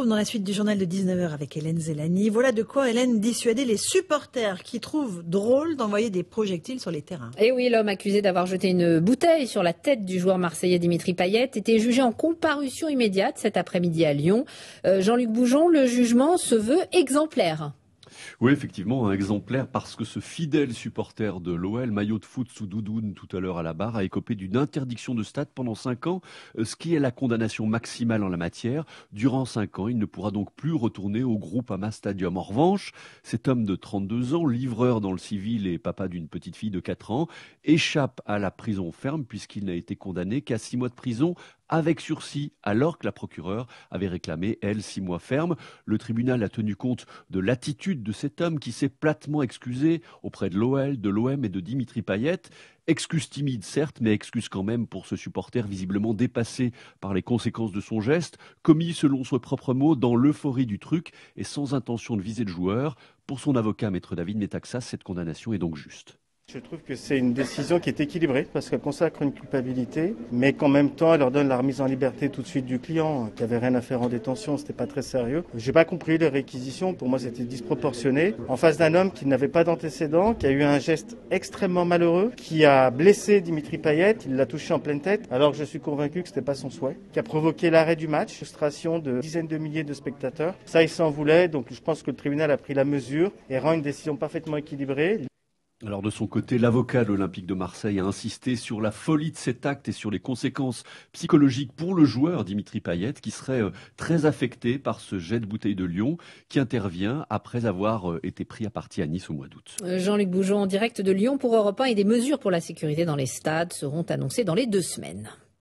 retrouve dans la suite du journal de 19h avec Hélène Zelani. Voilà de quoi Hélène dissuader les supporters qui trouvent drôle d'envoyer des projectiles sur les terrains. Et eh oui, l'homme accusé d'avoir jeté une bouteille sur la tête du joueur marseillais Dimitri Payet était jugé en comparution immédiate cet après-midi à Lyon. Euh, Jean-Luc Boujon, le jugement se veut exemplaire. Oui, effectivement, un exemplaire parce que ce fidèle supporter de l'OL, maillot de foot sous doudoune tout à l'heure à la barre, a écopé d'une interdiction de stade pendant 5 ans, euh, ce qui est la condamnation maximale en la matière. Durant 5 ans, il ne pourra donc plus retourner au groupe Ama Stadium. En revanche, cet homme de 32 ans, livreur dans le civil et papa d'une petite fille de 4 ans, échappe à la prison ferme puisqu'il n'a été condamné qu'à 6 mois de prison avec sursis, alors que la procureure avait réclamé, elle, six mois ferme. Le tribunal a tenu compte de l'attitude de cet homme qui s'est platement excusé auprès de l'OL, de l'OM et de Dimitri Payet. Excuse timide, certes, mais excuse quand même pour ce supporter visiblement dépassé par les conséquences de son geste, commis selon son propre mot dans l'euphorie du truc et sans intention de viser le joueur. Pour son avocat, maître David Metaxas, cette condamnation est donc juste. Je trouve que c'est une décision qui est équilibrée parce qu'elle consacre une culpabilité, mais qu'en même temps, elle leur donne la remise en liberté tout de suite du client qui avait rien à faire en détention, c'était pas très sérieux. J'ai pas compris les réquisitions, pour moi c'était disproportionné. En face d'un homme qui n'avait pas d'antécédent, qui a eu un geste extrêmement malheureux, qui a blessé Dimitri Payet, il l'a touché en pleine tête, alors je suis convaincu que c'était pas son souhait, qui a provoqué l'arrêt du match, frustration de dizaines de milliers de spectateurs. Ça, il s'en voulait, donc je pense que le tribunal a pris la mesure et rend une décision parfaitement équilibrée. Alors de son côté, l'avocat de l'Olympique de Marseille a insisté sur la folie de cet acte et sur les conséquences psychologiques pour le joueur Dimitri Payet, qui serait euh, très affecté par ce jet de bouteille de Lyon qui intervient après avoir euh, été pris à partie à Nice au mois d'août. Euh, Jean-Luc Bougeon en direct de Lyon pour Europe 1 et des mesures pour la sécurité dans les stades seront annoncées dans les deux semaines.